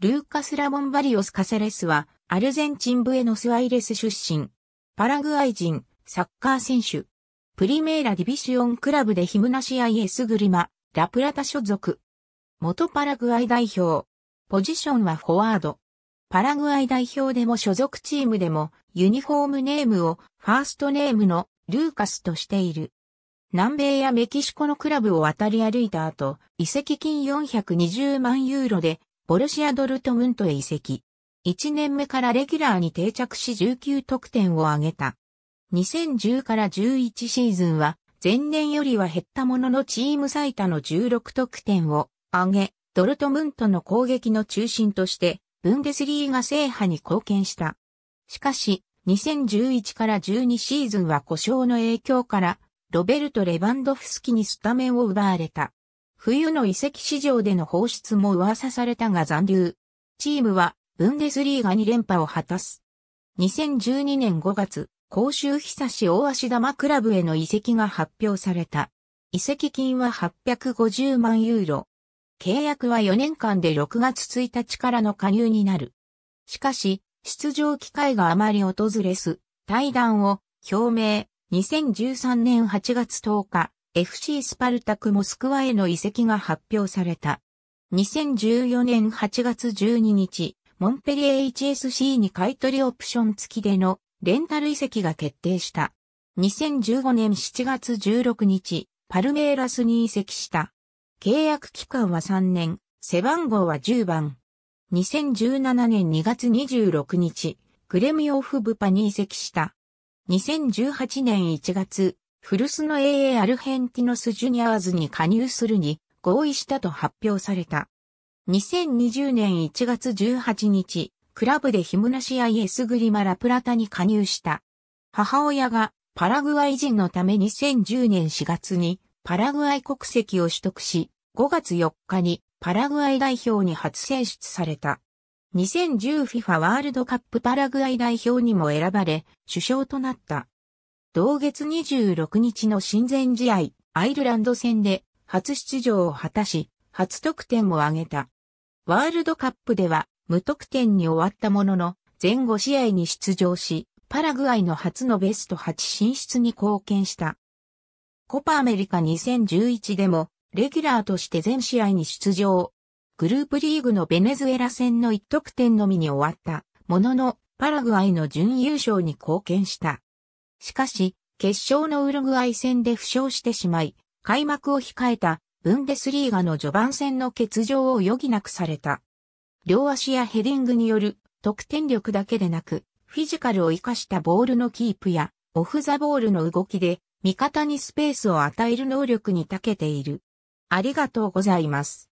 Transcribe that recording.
ルーカス・ラモン・バリオス・カセレスは、アルゼンチンブエノスアイレス出身。パラグアイ人、サッカー選手。プリメーラ・ディビシオンクラブでヒムナシアイエスグリマ、ラプラタ所属。元パラグアイ代表。ポジションはフォワード。パラグアイ代表でも所属チームでも、ユニフォームネームをファーストネームのルーカスとしている。南米やメキシコのクラブを渡り歩いた後、移籍金420万ユーロでボルシア・ドルトムントへ移籍。1年目からレギュラーに定着し19得点を挙げた。2010から11シーズンは前年よりは減ったもののチーム最多の16得点を挙げ、ドルトムントの攻撃の中心としてブンデスリーが制覇に貢献した。しかし、2011から12シーズンは故障の影響から、ロベルト・レバンドフスキにスタメンを奪われた。冬の移籍市場での放出も噂されたが残留。チームはブンデスリーガ2連覇を果たす。2012年5月、公衆久し大足玉クラブへの移籍が発表された。移籍金は850万ユーロ。契約は4年間で6月1日からの加入になる。しかし、出場機会があまり訪れず、対談を表明、2013年8月10日、FC スパルタクモスクワへの移籍が発表された。2014年8月12日、モンペリエ HSC に買取オプション付きでのレンタル移籍が決定した。2015年7月16日、パルメーラスに移籍した。契約期間は3年、背番号は10番。2017年2月26日、クレミオフブパに移籍した。2018年1月、古巣の AA アルヘンティノスジュニアーズに加入するに合意したと発表された。2020年1月18日、クラブでヒムナシアイエスグリマラプラタに加入した。母親がパラグアイ人のため2010年4月にパラグアイ国籍を取得し、5月4日にパラグアイ代表に初選出された。2010FIFA ワールドカップパラグアイ代表にも選ばれ、首相となった。同月26日の親善試合、アイルランド戦で初出場を果たし、初得点を挙げた。ワールドカップでは無得点に終わったものの、全5試合に出場し、パラグアイの初のベスト8進出に貢献した。コパアメリカ2011でも、レギュラーとして全試合に出場。グループリーグのベネズエラ戦の1得点のみに終わった、ものの、パラグアイの準優勝に貢献した。しかし、決勝のウルグアイ戦で負傷してしまい、開幕を控えたブンデスリーガの序盤戦の欠場を余儀なくされた。両足やヘディングによる得点力だけでなく、フィジカルを活かしたボールのキープや、オフザボールの動きで、味方にスペースを与える能力に長けている。ありがとうございます。